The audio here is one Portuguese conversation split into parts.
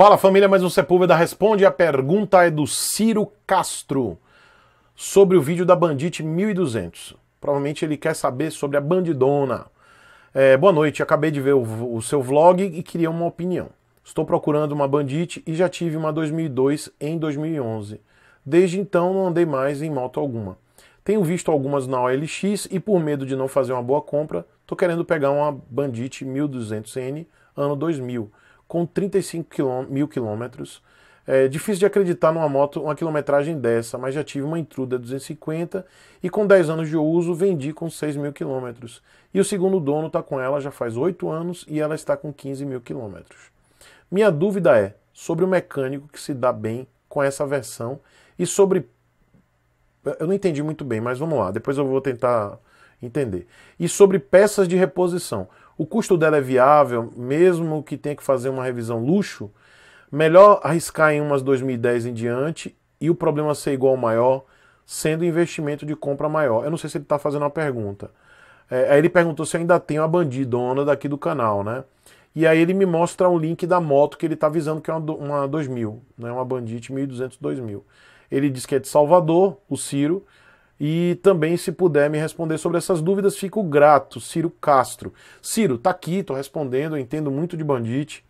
Fala família, mais um Sepúlveda responde. A pergunta é do Ciro Castro sobre o vídeo da Bandite 1200. Provavelmente ele quer saber sobre a bandidona. É, boa noite, acabei de ver o, o, seu vlog e queria uma opinião. Estou procurando uma Bandite e já tive uma 2002 em 2011. Desde então não andei mais em moto alguma. Tenho visto algumas na OLX e por medo de não fazer uma boa compra, estou querendo pegar uma Bandite 1200N ano 2000 com 35 km, mil quilômetros. É difícil de acreditar numa moto uma quilometragem dessa, mas já tive uma Intruda 250 e com 10 anos de uso vendi com 6 mil quilômetros. E o segundo dono está com ela já faz 8 anos e ela está com 15 mil quilômetros. Minha dúvida é sobre o mecânico que se dá bem com essa versão e sobre. Eu não entendi muito bem, mas vamos lá, depois eu vou tentar entender. E sobre peças de reposição o custo dela é viável, mesmo que tenha que fazer uma revisão luxo, melhor arriscar em umas 2010 em diante e o problema ser igual ao maior, sendo investimento de compra maior. Eu não sei se ele está fazendo uma pergunta. É, aí ele perguntou se eu ainda tenho a bandidona daqui do canal, né? E aí ele me mostra um link da moto que ele está visando, que é uma, uma 2000, né? uma Bandit 1200, 2000. Ele diz que é de Salvador, o Ciro, e também, se puder me responder sobre essas dúvidas, fico grato, Ciro Castro. Ciro, tá aqui, tô respondendo, entendo muito de bandite.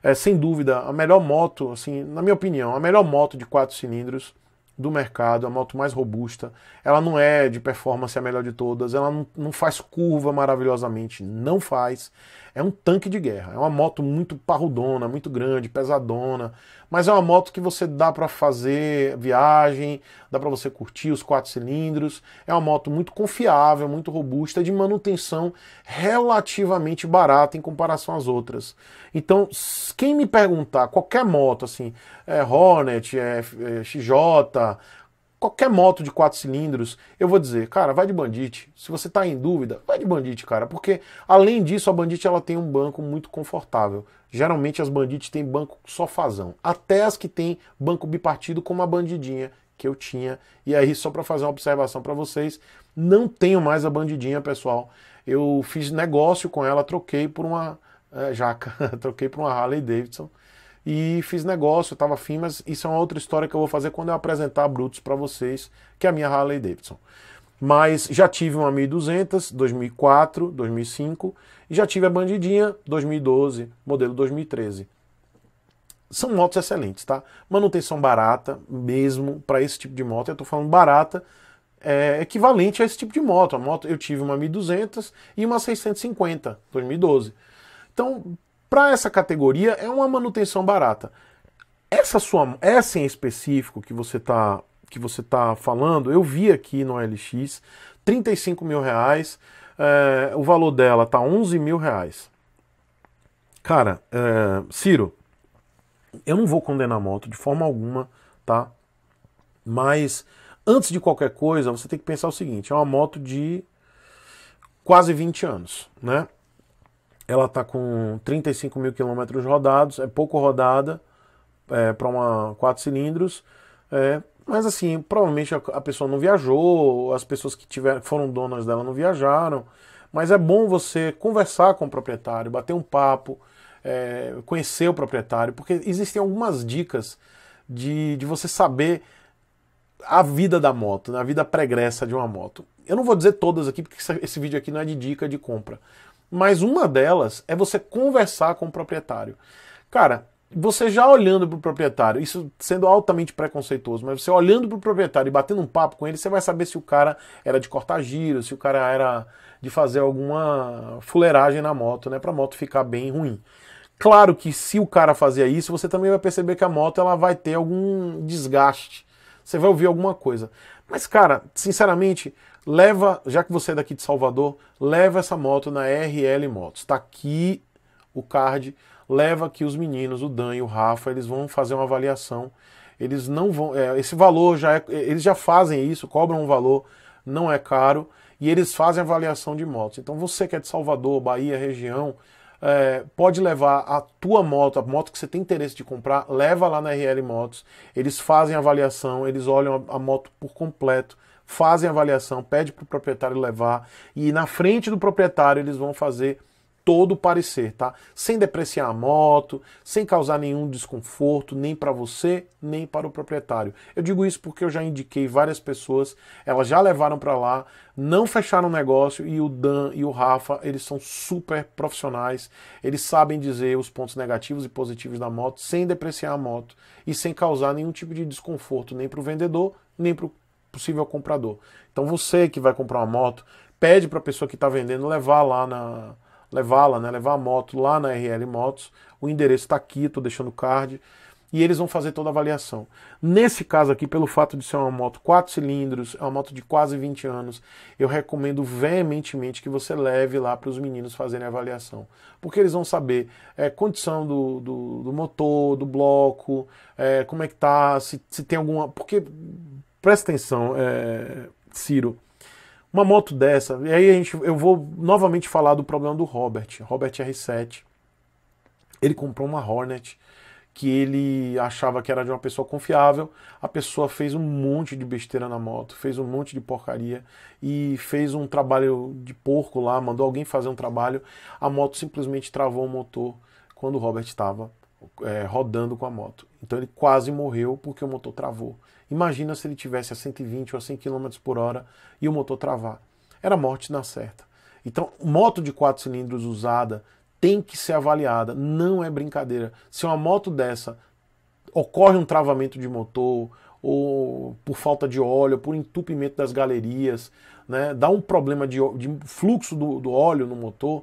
É, sem dúvida, a melhor moto, assim, na minha opinião, a melhor moto de quatro cilindros do mercado, a moto mais robusta. Ela não é de performance a melhor de todas, ela não, não faz curva maravilhosamente, não faz. É um tanque de guerra. É uma moto muito parrudona, muito grande, pesadona. Mas é uma moto que você dá para fazer viagem, dá para você curtir os quatro cilindros. É uma moto muito confiável, muito robusta, de manutenção relativamente barata em comparação às outras. Então, quem me perguntar, qualquer moto, assim, é Hornet, é, é XJ, qualquer moto de quatro cilindros, eu vou dizer, cara, vai de Bandit. Se você está em dúvida, vai de Bandit, cara, porque além disso, a Bandit ela tem um banco muito confortável. Geralmente as bandites têm banco sofazão, até as que têm banco bipartido como a Bandidinha que eu tinha. E aí só para fazer uma observação para vocês, não tenho mais a Bandidinha, pessoal. Eu fiz negócio com ela, troquei por uma é, jaca, troquei por uma Harley Davidson e fiz negócio, estava afim, mas isso é uma outra história que eu vou fazer quando eu apresentar a Brutus para vocês, que é a minha Harley Davidson. Mas já tive uma 1200, 2004, 2005 e já tive a Bandidinha 2012, modelo 2013. São motos excelentes, tá? Manutenção barata mesmo para esse tipo de moto. Eu estou falando barata, é equivalente a esse tipo de moto. A moto eu tive uma 1200 e uma 650 2012. Então, para essa categoria é uma manutenção barata. Essa sua, essa em específico que você tá que você tá falando, eu vi aqui no LX, 35 mil reais, é, o valor dela tá 11 mil reais. Cara, é, Ciro, eu não vou condenar a moto de forma alguma, tá? Mas antes de qualquer coisa, você tem que pensar o seguinte: é uma moto de quase 20 anos, né? Ela está com 35 mil quilômetros rodados, é pouco rodada é, para uma quatro cilindros. É, mas assim, provavelmente a, a, pessoa não viajou, as pessoas que tiveram, foram donas dela não viajaram. Mas é bom você conversar com o proprietário, bater um papo, é, conhecer o proprietário, porque existem algumas dicas de, de você saber a vida da moto, né, a vida pregressa de uma moto. Eu não vou dizer todas aqui, porque esse vídeo aqui não é de dica de compra mas uma delas é você conversar com o proprietário. Cara, você já olhando para o proprietário, isso sendo altamente preconceituoso, mas você olhando para o proprietário e batendo um papo com ele, você vai saber se o cara era de cortar giro, se o cara era de fazer alguma fuleiragem na moto, né, para a moto ficar bem ruim. Claro que se o cara fazia isso, você também vai perceber que a moto ela vai ter algum desgaste. Você vai ouvir alguma coisa. Mas cara, sinceramente, leva, já que você é daqui de Salvador, leva essa moto na RL Motos. Está aqui o card, leva que os meninos, o Dan e o Rafa, eles vão fazer uma avaliação. Eles não vão, é, esse valor já é, é, eles já fazem isso, cobram um valor, não é caro e eles fazem avaliação de motos. Então você que é de Salvador, Bahia, região, é, pode levar a tua moto, a moto que você tem interesse de comprar, leva lá na RL Motos. Eles fazem avaliação, eles olham a, a moto por completo fazem a avaliação, pede para o proprietário levar e na frente do proprietário eles vão fazer todo o parecer, tá? Sem depreciar a moto, sem causar nenhum desconforto, nem para você, nem para o proprietário. Eu digo isso porque eu já indiquei várias pessoas, elas já levaram para lá, não fecharam o negócio e o Dan e o Rafa, eles são super profissionais, eles sabem dizer os pontos negativos e positivos da moto sem depreciar a moto e sem causar nenhum tipo de desconforto nem para o vendedor, nem para o possível comprador. Então você que vai comprar uma moto, pede para a pessoa que está vendendo levar lá na levá-la, né, levar a moto lá na RL Motos. O endereço está aqui, estou deixando o card e eles vão fazer toda a avaliação. Nesse caso aqui, pelo fato de ser uma moto 4 cilindros, é uma moto de quase 20 anos, eu recomendo veementemente que você leve lá para os meninos fazerem a avaliação. Porque eles vão saber é, condição do, do, do, motor, do bloco, é, como é que tá, se, se tem alguma. Porque Presta atenção, é, Ciro. Uma moto dessa, e aí a gente, eu vou novamente falar do problema do Robert, Robert R7. Ele comprou uma Hornet que ele achava que era de uma pessoa confiável. A pessoa fez um monte de besteira na moto, fez um monte de porcaria e fez um trabalho de porco lá, mandou alguém fazer um trabalho. A moto simplesmente travou o motor quando o Robert estava é, rodando com a moto. Então ele quase morreu porque o motor travou. Imagina se ele tivesse a 120 ou a 100 km por hora e o motor travar. Era morte na certa. Então, moto de quatro cilindros usada tem que ser avaliada, não é brincadeira. Se uma moto dessa ocorre um travamento de motor, ou por falta de óleo, por entupimento das galerias, né, dá um problema de, de fluxo do, do óleo no motor,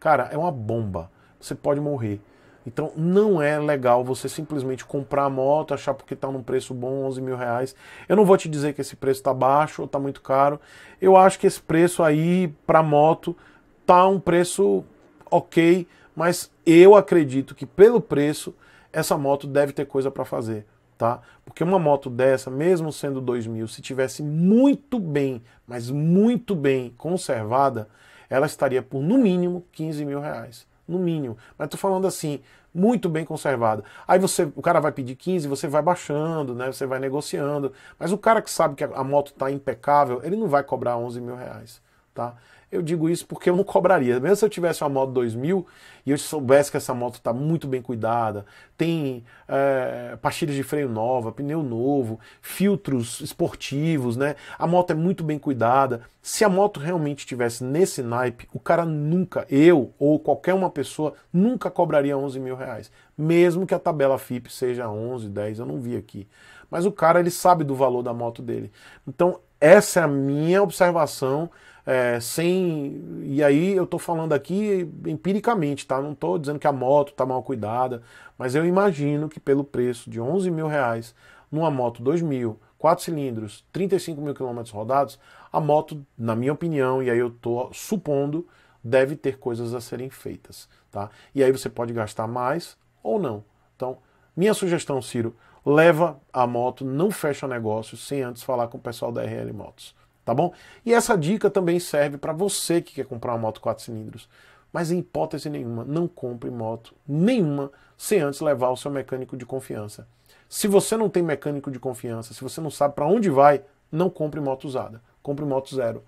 cara, é uma bomba. Você pode morrer. Então não é legal você simplesmente comprar a moto, achar porque está num preço bom, 11 mil reais. Eu não vou te dizer que esse preço está baixo ou está muito caro. Eu acho que esse preço aí para moto tá um preço ok, mas eu acredito que pelo preço essa moto deve ter coisa para fazer, tá? Porque uma moto dessa, mesmo sendo mil se tivesse muito bem, mas muito bem conservada, ela estaria por no mínimo 15 mil reais no mínimo. Mas tô falando assim, muito bem conservado. Aí você, o cara vai pedir 15, você vai baixando, né? Você vai negociando. Mas o cara que sabe que a moto está impecável, ele não vai cobrar 11 mil reais, tá? Eu digo isso porque eu não cobraria. Mesmo se eu tivesse uma moto 2000 e eu soubesse que essa moto está muito bem cuidada, tem é, pastilha de freio nova, pneu novo, filtros esportivos, né? A moto é muito bem cuidada. Se a moto realmente tivesse nesse naipe, o cara nunca, eu ou qualquer uma pessoa, nunca cobraria 11 mil reais. Mesmo que a tabela FIP seja 11, 10, eu não vi aqui. Mas o cara, ele sabe do valor da moto dele. Então, essa é a minha observação, é, sem. E aí eu estou falando aqui empiricamente, tá? Não estou dizendo que a moto está mal cuidada, mas eu imagino que pelo preço de 11 mil reais numa moto 2000, 4 cilindros, 35 mil quilômetros rodados, a moto, na minha opinião, e aí eu estou supondo, deve ter coisas a serem feitas, tá? E aí você pode gastar mais ou não. Então, minha sugestão, Ciro, leva a moto, não fecha negócio sem antes falar com o pessoal da RL Motos, tá bom? E essa dica também serve para você que quer comprar uma moto 4 cilindros, mas em hipótese nenhuma, não compre moto nenhuma sem antes levar o seu mecânico de confiança. Se você não tem mecânico de confiança, se você não sabe para onde vai, não compre moto usada, compre moto zero.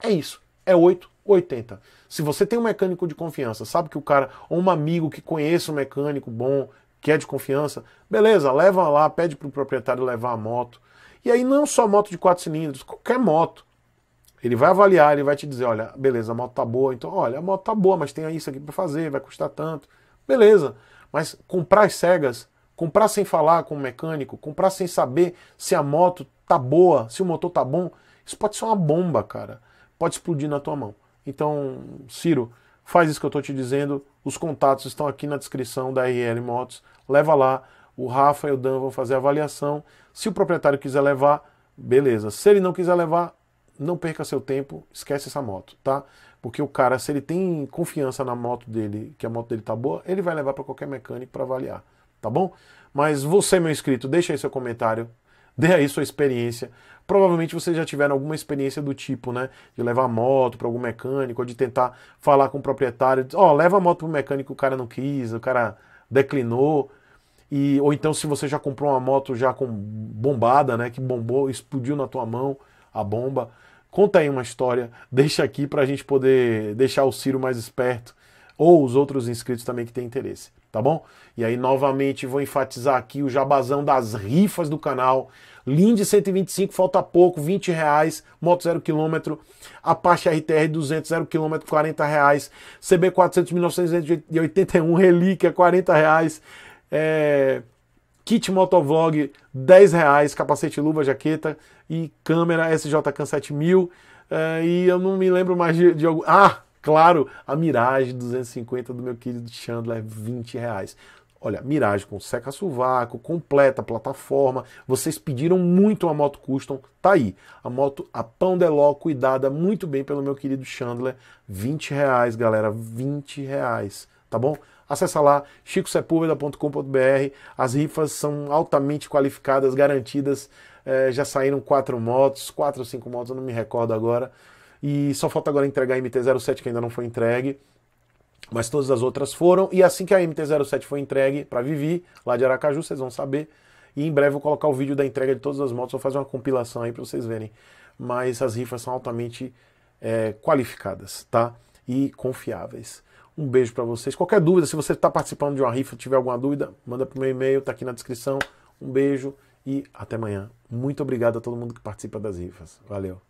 É isso, é 880. Se você tem um mecânico de confiança, sabe que o cara, ou um amigo que conheça um mecânico bom, que é de confiança, beleza, leva lá, pede para o proprietário levar a moto. E aí não só moto de quatro cilindros, qualquer moto. Ele vai avaliar, ele vai te dizer, olha, beleza, a moto tá boa, então, olha, a moto tá boa, mas tem isso aqui para fazer, vai custar tanto. Beleza. Mas comprar as cegas, comprar sem falar com o mecânico, comprar sem saber se a moto tá boa, se o motor tá bom, isso pode ser uma bomba, cara. Pode explodir na tua mão. Então, Ciro, faz isso que eu estou te dizendo. Os contatos estão aqui na descrição da RL Motos. Leva lá. O Rafa e o Dan vão fazer a avaliação. Se o proprietário quiser levar, beleza. Se ele não quiser levar, não perca seu tempo, esquece essa moto, tá? Porque o cara, se ele tem confiança na moto dele, que a moto dele tá boa, ele vai levar para qualquer mecânico para avaliar, tá bom? Mas você, meu inscrito, deixa aí seu comentário, Dê aí sua experiência. Provavelmente vocês já tiveram alguma experiência do tipo, né? De levar a moto para algum mecânico, ou de tentar falar com o proprietário, ó, oh, leva a moto para o mecânico, o cara não quis, o cara declinou. E, ou então se você já comprou uma moto já com bombada, né, que bombou, explodiu na tua mão a bomba, conta aí uma história, deixa aqui para a gente poder deixar o Ciro mais esperto ou os outros inscritos também que têm interesse tá bom? E aí, novamente, vou enfatizar aqui o jabazão das rifas do canal. Linde 125, falta pouco, 20 reais, moto 0 km, Apache RTR 200, zero km, 40 reais, CB 400, 1981, Relíquia, 40 reais, é... kit motovlog, 10 reais, capacete, luva, jaqueta e câmera SJK 7000, é... e eu não me lembro mais de, de algum... Ah! Claro, a Mirage 250 do meu querido Chandler é 20 reais. Olha, Mirage com seca sovaco, completa plataforma. Vocês pediram muito a moto custom, tá aí. A moto a pão de ló, cuidada muito bem pelo meu querido Chandler. 20 reais, galera, 20 reais, tá bom? Acessa lá, chicosepulveda.com.br. As rifas são altamente qualificadas, garantidas. É, já saíram quatro motos, quatro ou cinco motos, eu não me recordo agora. E só falta agora entregar a MT-07, que ainda não foi entregue. Mas todas as outras foram. E assim que a MT-07 foi entregue para Vivi, lá de Aracaju, vocês vão saber. E em breve eu vou colocar o vídeo da entrega de todas as motos, vou fazer uma compilação aí para vocês verem. Mas as rifas são altamente é, qualificadas, tá? E confiáveis. Um beijo para vocês. Qualquer dúvida, se você está participando de uma rifa, tiver alguma dúvida, manda para o meu e-mail, tá aqui na descrição. Um beijo e até amanhã. Muito obrigado a todo mundo que participa das rifas. Valeu.